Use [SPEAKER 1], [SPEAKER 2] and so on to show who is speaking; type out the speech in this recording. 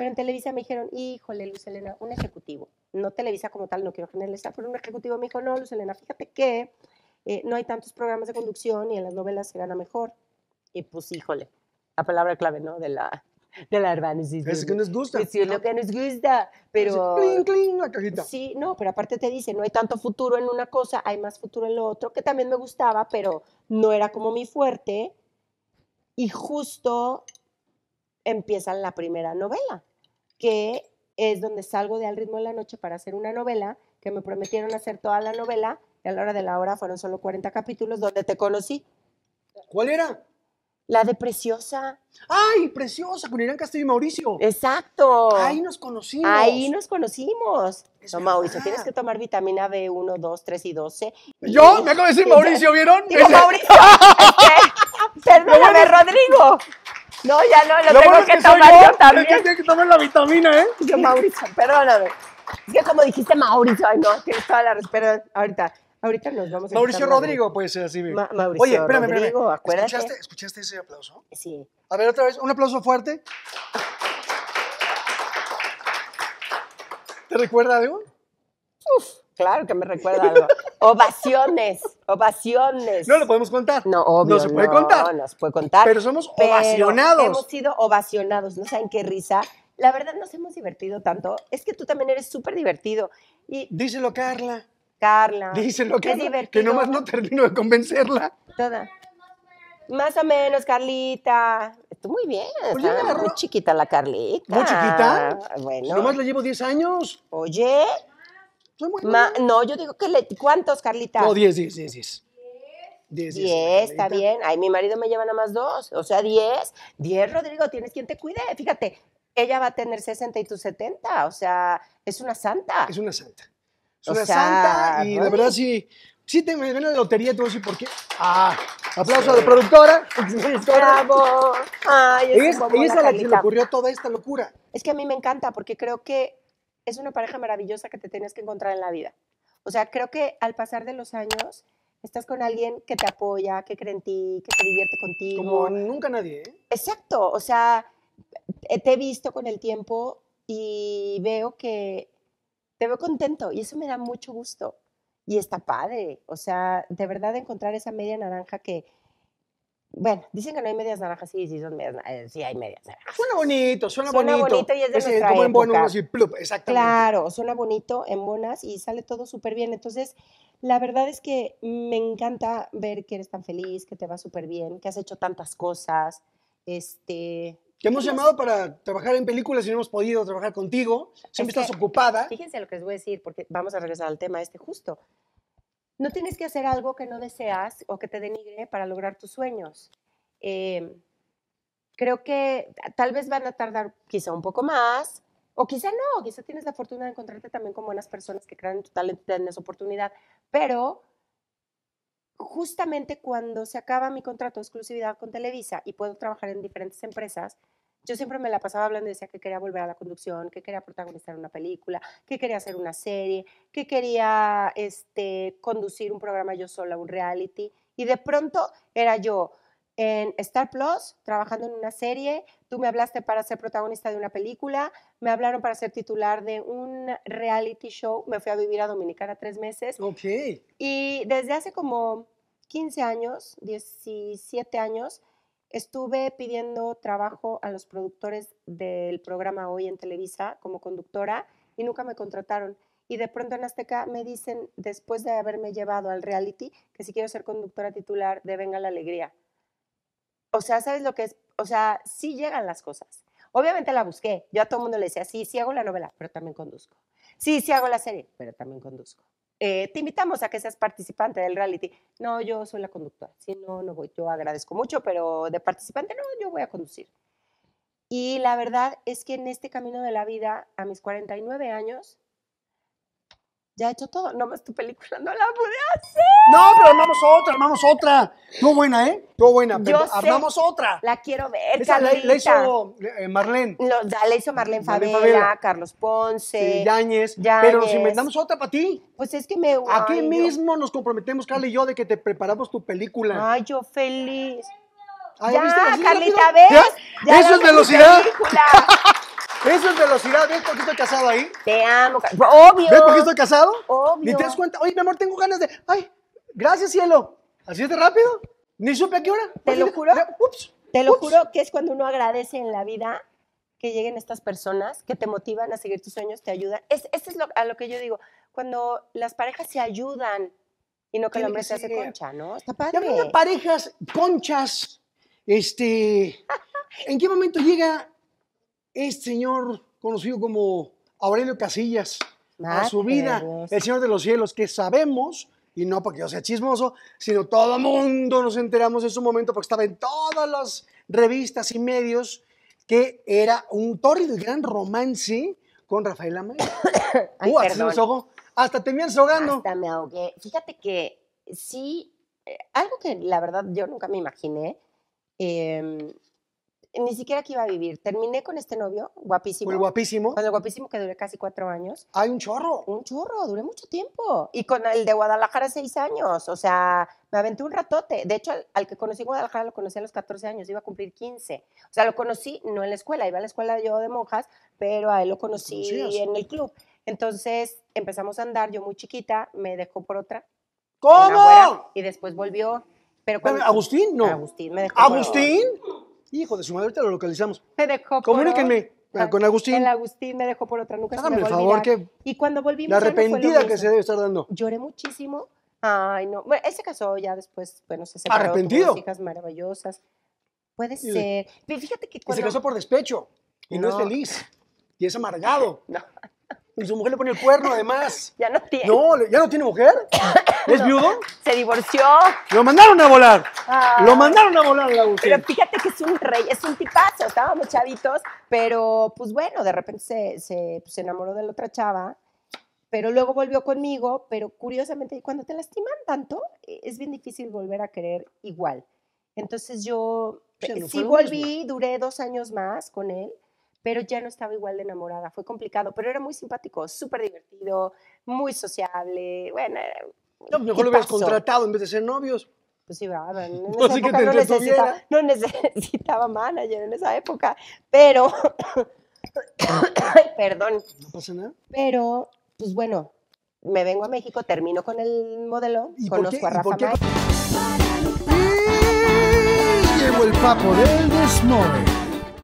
[SPEAKER 1] Pero en Televisa me dijeron, híjole, Luz Elena, un ejecutivo. No Televisa como tal, no quiero generalizar, pero un ejecutivo me dijo, no, Luz Elena, fíjate que eh, no hay tantos programas de conducción y en las novelas se gana mejor. Y pues, híjole, la palabra clave, ¿no? De la, de la urbanización. Es que nos gusta. Es lo que nos gusta, pero... la cajita. Sí, no, pero aparte te dice, no hay tanto futuro en una cosa, hay más futuro en lo otro, que también me gustaba, pero no era como mi fuerte. Y justo empiezan la primera novela que es donde salgo de Al ritmo de la noche para hacer una novela, que me prometieron hacer toda la novela, y a la hora de la hora fueron solo 40 capítulos donde te conocí. ¿Cuál era? La de Preciosa. ¡Ay, Preciosa! Con Irán Castillo y Mauricio. Exacto. Ahí nos conocimos. Ahí nos conocimos. Mauricio, tienes que tomar vitamina B1, 2, 3 y 12. ¿Yo? Me acabo de decir Mauricio, ¿vieron? es Mauricio. ¡Sermona Rodrigo. No, ya no, lo, tengo que, tomar yo, también. que tengo que tomar la vitamina, ¿eh? Yo, Mauricio, perdóname. Es que como dijiste Mauricio, ay no, tienes toda la respuesta ahorita. Ahorita nos vamos a Mauricio Rodrigo, puede
[SPEAKER 2] ser así. Ma Mauricio Oye, espérame, ¿Escuchaste, ¿Escuchaste ese aplauso? Sí. A ver, otra vez, un aplauso fuerte.
[SPEAKER 1] ¿Te recuerda algo? Uf, claro que me recuerda algo. Ovaciones, ovaciones. No lo podemos contar. No, No se puede contar. No, se puede contar. Pero somos ovacionados. Hemos sido ovacionados, no saben qué risa. La verdad nos hemos divertido tanto. Es que tú también eres súper divertido. Y Díselo, Carla. Carla. Díselo, Carla. es divertido. Que nomás no termino de convencerla. Toda. Más o menos, Carlita. Estoy muy bien. Pues muy chiquita la Carlita. ¿Muy chiquita? Bueno. Nomás la llevo 10 años. Oye, no, yo digo que le, ¿cuántos, Carlita? No, 10, 10, 10, 10. 10, 10 está bien. Ay, mi marido me lleva nada más dos. O sea, 10. 10, Rodrigo, tienes quien te cuide. Fíjate, ella va a tener 60 y tú 70. O sea, es una santa. Es una santa. Es una santa. Y de la verdad,
[SPEAKER 2] sí, sí te me ven la lotería, tú no a por qué. Ah, aplauso a la productora. Bravo. Ay, es, ¿Y es a la que se le ocurrió
[SPEAKER 1] toda esta locura. Es que a mí me encanta porque creo que es una pareja maravillosa que te tienes que encontrar en la vida. O sea, creo que al pasar de los años estás con alguien que te apoya, que cree en ti, que se divierte contigo. Como nunca nadie. ¿eh? Exacto, o sea, eh, te he visto con el tiempo y veo que te veo contento y eso me da mucho gusto. Y está padre, o sea, de verdad encontrar esa media naranja que, bueno, dicen que no hay medias naranjas, sí, sí, son medias, eh, sí hay medias naranjas. Suena bonito, suena, suena bonito. y es de es eh, como en bonos y exactamente. Claro, suena bonito en bonas y sale todo súper bien. Entonces, la verdad es que me encanta ver que eres tan feliz, que te va súper bien, que has hecho tantas cosas. Este, te hemos llamado para trabajar en películas y no hemos podido trabajar contigo. Siempre estás ocupada. Fíjense lo que les voy a decir, porque vamos a regresar al tema este justo. No tienes que hacer algo que no deseas o que te denigre para lograr tus sueños. Em, creo que tal vez van a tardar quizá un poco más, o quizá no, quizá tienes la fortuna de encontrarte también con buenas personas que crean en tu talento y esa oportunidad, pero justamente cuando se acaba mi contrato de exclusividad con Televisa y puedo trabajar en diferentes empresas, yo siempre me la pasaba hablando y decía que quería volver a la conducción, que quería protagonizar una película, que quería hacer una serie, que quería este, conducir un programa yo sola, un reality. Y de pronto era yo en Star Plus, trabajando en una serie, tú me hablaste para ser protagonista de una película, me hablaron para ser titular de un reality show, me fui a vivir a Dominicana tres meses. Ok. Y desde hace como 15 años, 17 años, Estuve pidiendo trabajo a los productores del programa Hoy en Televisa como conductora y nunca me contrataron. Y de pronto en Azteca me dicen, después de haberme llevado al reality, que si quiero ser conductora titular de Venga la Alegría. O sea, ¿sabes lo que es? O sea, sí llegan las cosas. Obviamente la busqué. Yo a todo el mundo le decía, sí, sí hago la novela, pero también conduzco. Sí, sí hago la serie, pero también conduzco. Eh, te invitamos a que seas participante del reality. No, yo soy la conductora, no, no voy, yo agradezco mucho, pero de participante no, yo voy a conducir. Y la verdad es que en este camino de la vida, a mis 49 años, ya he hecho todo, no más tu película no la pude hacer. No, pero
[SPEAKER 2] armamos otra, armamos otra. ¡Qué buena, ¿eh? ¡Qué buena, pero armamos
[SPEAKER 1] otra. La quiero ver, Esa la, la, hizo eh, Marlene. la, hizo Marlene, Fabio Favela, Carlos Ponce. Yañez. pero nos inventamos otra para ti. Pues es que me
[SPEAKER 2] gusta. Aquí mismo nos comprometemos, Carla y yo, de que te preparamos tu película. Ay, yo feliz. Ay, ah, ya, ¿viste? Carlita, ¿ves? ¿Eso es velocidad? Eso es velocidad. ¿Ves por qué estoy casado ahí? Te amo. Obvio. ¿Ves por qué estoy casado? Obvio. Ni te das cuenta. Oye,
[SPEAKER 1] mi amor, tengo ganas de. Ay, gracias, cielo. ¿Así es de rápido? Ni supe a qué hora. Te lo juro. Ups. Te lo juro que es cuando uno agradece en la vida que lleguen estas personas que te motivan a seguir tus sueños, te ayudan. Es, eso es a lo que yo digo. Cuando las parejas se ayudan y no que el hombre se hace concha, ¿no? Está padre.
[SPEAKER 2] parejas, conchas, este. ¿En qué momento llega este señor conocido como Aurelio Casillas, a ah, su vida, el Señor de los Cielos, que sabemos, y no porque yo sea chismoso, sino todo el mundo nos enteramos en su momento porque estaba en todas las revistas y medios, que era un torrido gran romance con Rafael Amaya.
[SPEAKER 1] Uh, hasta te ahogando. Hasta me ahogué. Fíjate que sí, eh, algo que la verdad yo nunca me imaginé, eh, ni siquiera que iba a vivir. Terminé con este novio, guapísimo. El guapísimo. Con el guapísimo que duré casi cuatro años. Hay un chorro. Un chorro, duré mucho tiempo. Y con el de Guadalajara seis años. O sea, me aventé un ratote. De hecho, al, que conocí en Guadalajara lo conocí a los 14 años, iba a cumplir 15. O sea, lo conocí no en la escuela, iba a la escuela yo de monjas, pero a él lo conocí en el club. Entonces empezamos a andar, yo muy chiquita, me dejó por otra. ¿Cómo? y después volvió. Pero, Agustín, no. Agustín me dejó. ¿Agustín?
[SPEAKER 2] Hijo de su madre, te lo localizamos. Me dejó Comuníquenme eh, con Agustín. El
[SPEAKER 1] Agustín me dejó por otra, nunca se el favor que Y cuando volvimos... La arrepentida que se
[SPEAKER 2] debe estar dando. Lloré
[SPEAKER 1] muchísimo. Ay, no. Bueno, ese caso casó ya después, bueno, se separó. Arrepentido. hijas maravillosas. Puede ser. Fíjate que se casó
[SPEAKER 2] por despecho
[SPEAKER 1] y no, no es feliz
[SPEAKER 2] y es amargado. No. Y su mujer le pone el cuerno, además. ya no tiene. No, ¿ya no tiene mujer?
[SPEAKER 1] ¿Es viudo? Se divorció. Lo mandaron a volar.
[SPEAKER 2] Ah. Lo mandaron
[SPEAKER 1] a volar, la Pero fíjate que es un rey, es un tipazo. Estábamos chavitos, pero pues bueno, de repente se, pues, enamoró de la otra chava pero luego volvió conmigo, pero curiosamente cuando te lastiman tanto e, es bien difícil volver a querer igual. Entonces yo eh, sí volví, duré dos años más con él, pero ya no estaba igual de enamorada, fue complicado, pero era muy simpático, súper divertido, muy sociable, bueno. Pues, mejor lo hubieras contratado en vez de ser novios. Pues sí, va no, necesitaba, manager en esa época, pero, perdón. pasa nada. Pero, pues bueno, me vengo a México, termino con el modelo, conozco a Rafa llevo el papo del desmoe.